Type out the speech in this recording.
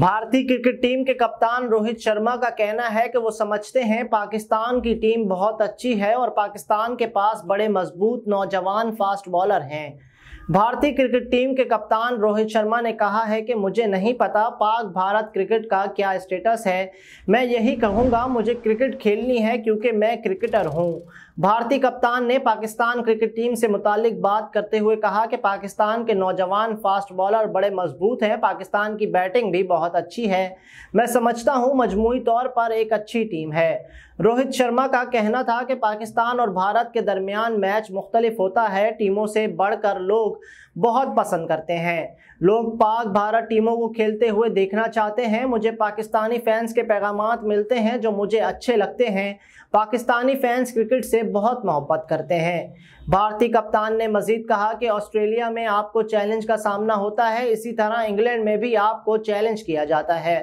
भारतीय cricket team के कप्तान रोहित शर्मा का कहना है कि वो समझते हैं पाकिस्तान की टीम बहुत अच्छी है और पाकिस्तान के पास बड़े मजबूत नौजवान फास्ट बॉलर हैं भारतीय क्रिकेट टीम के कप्तान रोहित शर्मा ने कहा है कि मुझे नहीं पता पाक भारत क्रिकेट का क्या स्टेटस है मैं यही कहूँगा मुझे क्रिकेट खेलनी है क्योंकि मैं क्रिकेटर हूँ भारतीय कप्तान ने पाकिस्तान क्रिकेट टीम से मुतालिक बात करते हुए कहा कि पाकिस्तान के नौजवान फास्ट बॉलर बड़े मजबूत हैं पाकिस्तान की बैटिंग भी बहुत अच्छी है मैं समझता हूँ मजमू तौर पर एक अच्छी टीम है रोहित शर्मा का कहना था कि पाकिस्तान और भारत के दरमियान मैच मुख्तलिफ होता है टीमों से बढ़कर लोग लोग बहुत पसंद करते हैं लोग पाक भारत टीमों को खेलते हुए देखना चाहते हैं मुझे पाकिस्तानी फैंस के पैगाम मिलते हैं जो मुझे अच्छे लगते हैं पाकिस्तानी फैंस क्रिकेट से बहुत मोहब्बत करते हैं भारतीय कप्तान ने मजीद कहा कि ऑस्ट्रेलिया में आपको चैलेंज का सामना होता है इसी तरह इंग्लैंड में भी आपको चैलेंज किया जाता है